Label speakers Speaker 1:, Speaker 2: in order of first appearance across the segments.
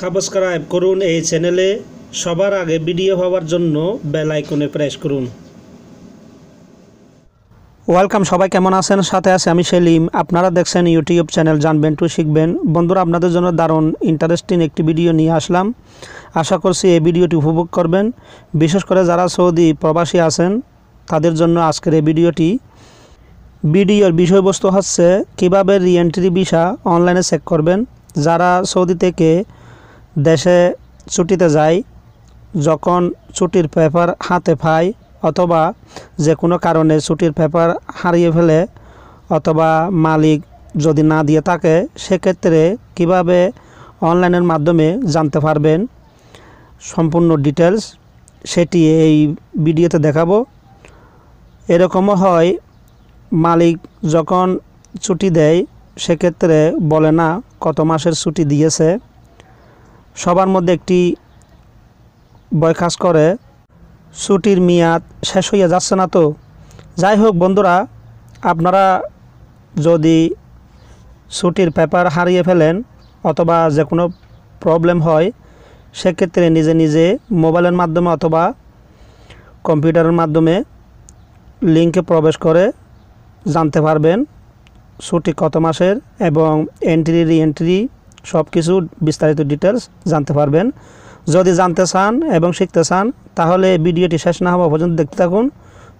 Speaker 1: subscribe করুন এই চ্যানেলে সবার আগে ভিডিও পাওয়ার জন্য বেল আইকনে প্রেস করুন ওয়েলকাম সবাই কেমন আছেন সাথে আছে আমি সেলিম আপনারা দেখছেন ইউটিউব চ্যানেল জানবেন টু শিখবেন বন্ধুরা আপনাদের জন্য দারুণ ইন্টারেস্টিং একটি ভিডিও নিয়ে আসলাম আশা করছি এই ভিডিওটি উপভোগ করবেন বিশেষ করে যারা সৌদি প্রবাসী আছেন তাদের জন্য আজকের এই ভিডিওটি ভিডিওর বিষয়বস্তু হচ্ছে কীভাবে রিএন্ট্রি ভিসা অনলাইনে চেক করবেন যারা সৌদি থেকে দেশে ছুটিতে যাই যখন ছুটির পেপার হাতে পাই অথবা যে কোনো কারণে ছুটির পেপার হারিয়ে ফেলে অথবা মালিক যদি না দিয়ে থাকে সেক্ষেত্রে কিভাবে অনলাইনের মাধ্যমে জানতে পারবেন সম্পূর্ণ ডিটেলস সেটি এই ভিডিওতে দেখাবো এরকমও হয় মালিক যখন ছুটি দেয় সেক্ষেত্রে বলে না কত মাসের ছুটি দিয়েছে সবার মধ্যে একটি বয় কাজ করে ছুটির মেয়াদ শেষ হইয়া যাচ্ছে না তো যাই হোক বন্ধুরা আপনারা যদি ছুটির পেপার হারিয়ে ফেলেন অথবা যে কোনো প্রবলেম হয় সেক্ষেত্রে নিজে নিজে মোবাইলের মাধ্যমে অথবা কম্পিউটারের মাধ্যমে লিঙ্কে প্রবেশ করে জানতে পারবেন ছুটি কত মাসের এবং এন্ট্রি রি এন্ট্রি সব কিছু বিস্তারিত ডিটেলস জানতে পারবেন যদি জানতে চান এবং শিখতে চান তাহলে ভিডিওটি শেষ না হওয়া পর্যন্ত দেখতে থাকুন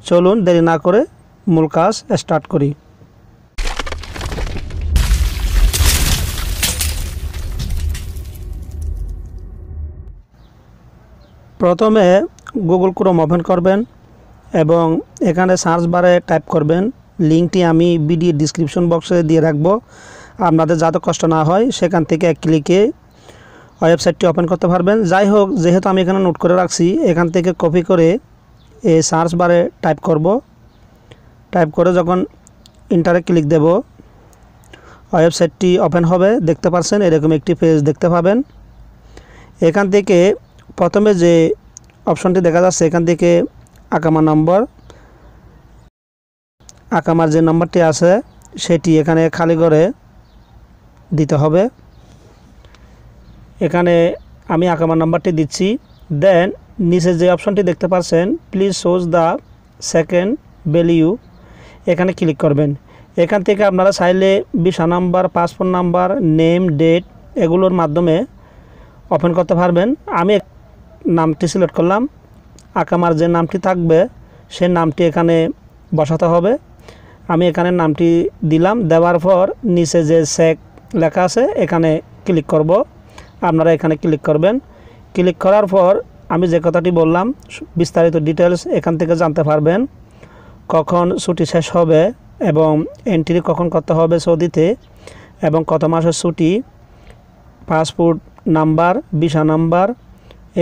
Speaker 1: চলুন দেরি না করে মূল কাজ স্টার্ট করি প্রথমে গুগল ক্রোম ওপেন করবেন এবং এখানে সার্চ বারে টাইপ করবেন লিঙ্কটি আমি ভিডিও ডিসক্রিপশন বক্সে দিয়ে রাখবো আপনাদের যাতে কষ্ট না হয় সেখান থেকে এক ক্লিকে ওয়েবসাইটটি ওপেন করতে পারবেন যাই হোক যেহেতু আমি এখানে নোট করে রাখছি এখান থেকে কপি করে এই সার্চ বারে টাইপ করব টাইপ করে যখন ইন্টারে ক্লিক দেব ওয়েবসাইটটি ওপেন হবে দেখতে পাচ্ছেন এরকম একটি পেজ দেখতে পাবেন এখান থেকে প্রথমে যে অপশনটি দেখা যাচ্ছে এখান থেকে আকামা নম্বর আকামার যে নম্বরটি আছে সেটি এখানে খালি করে দিতে হবে এখানে আমি আকামার নাম্বারটি দিচ্ছি দেন নিচে যে অপশনটি দেখতে পাচ্ছেন please choose the second value এখানে ক্লিক করবেন এখান থেকে আপনারা চাইলে visa number passport number name date এগুলোর মাধ্যমে ওপেন করতে পারবেন আমি নামটি সিলেক্ট করলাম আকামার যে নামটি থাকবে সে নামটি এখানে বসাতে হবে আমি এখানে নামটি দিলাম দেওয়ার পর নিচে যে সেক লেখা আছে এখানে ক্লিক করব আপনারা এখানে ক্লিক করবেন ক্লিক করার পর আমি যে কথাটি বললাম বিস্তারিত ডিটেলস এখান থেকে জানতে পারবেন কখন ছুটি শেষ হবে এবং এন্ট্রি কখন করতে হবে সৌদিতে এবং কত মাসের ছুটি passport number visa number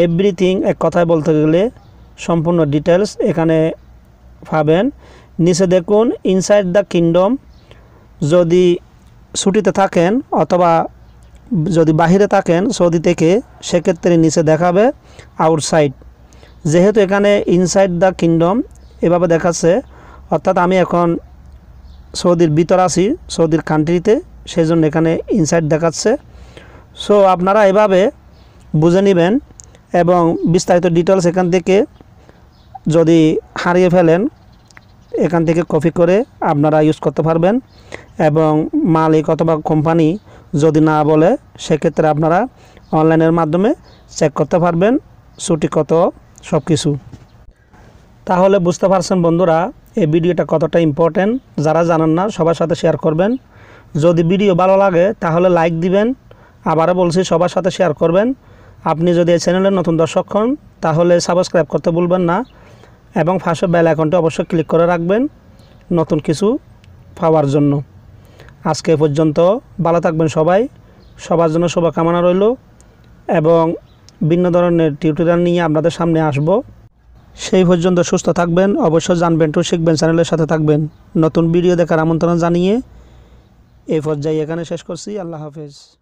Speaker 1: everything এক কথায় বলতে গেলে সম্পূর্ণ ডিটেলস এখানে পাবেন নিচে দেখুন ইনসাইড দ্য কিংডম যদি ছুটিতে থাকেন অথবা যদি বাহিরে থাকেন সৌদি থেকে সেক্ষেত্রে নিচে দেখাবে আউটসাইড যেহেতু এখানে ইনসাইড দ্য কিংডম এভাবে দেখাচ্ছে অর্থাৎ আমি এখন সৌদির ভিতর আছি সৌদির কান্ট্রিতে সেই জন্য এখানে ইনসাইড দেখাচ্ছে সো আপনারা এভাবে বুঝে নেবেন এবং বিস্তারিত ডিটেলস এখান থেকে যদি হারিয়ে ফেলেন এখান থেকে কপি করে আপনারা ইউজ করতে পারবেন এবং মালিক অথবা কোম্পানি যদি না বলে সেক্ষেত্রে আপনারা অনলাইনের মাধ্যমে চেক করতে পারবেন ছুটি কত সব কিছু তাহলে বুঝতে পারছেন বন্ধুরা এই ভিডিওটা কতটা ইম্পর্টেন্ট যারা জানেন না সবার সাথে শেয়ার করবেন যদি ভিডিও ভালো লাগে তাহলে লাইক দিবেন আবারও বলছি সবার সাথে শেয়ার করবেন আপনি যদি এই চ্যানেলের নতুন দর্শক হন তাহলে সাবস্ক্রাইব করতে ভুলবেন না এবং ফাঁসে বেল অ্যাকাউন্টে অবশ্যই ক্লিক করে রাখবেন নতুন কিছু পাওয়ার জন্য আজকে পর্যন্ত ভালো থাকবেন সবাই সবার জন্য শুভকামনা রইল এবং ভিন্ন ধরনের টিউটোরিয়াল নিয়ে আপনাদের সামনে আসব সেই পর্যন্ত সুস্থ থাকবেন অবশ্যই জানবেন টু শিখবেন চ্যানেলের সাথে থাকবেন নতুন ভিডিও দেখার আমন্ত্রণ জানিয়ে এই পর্যায়ে এখানে শেষ করছি আল্লাহ হাফেজ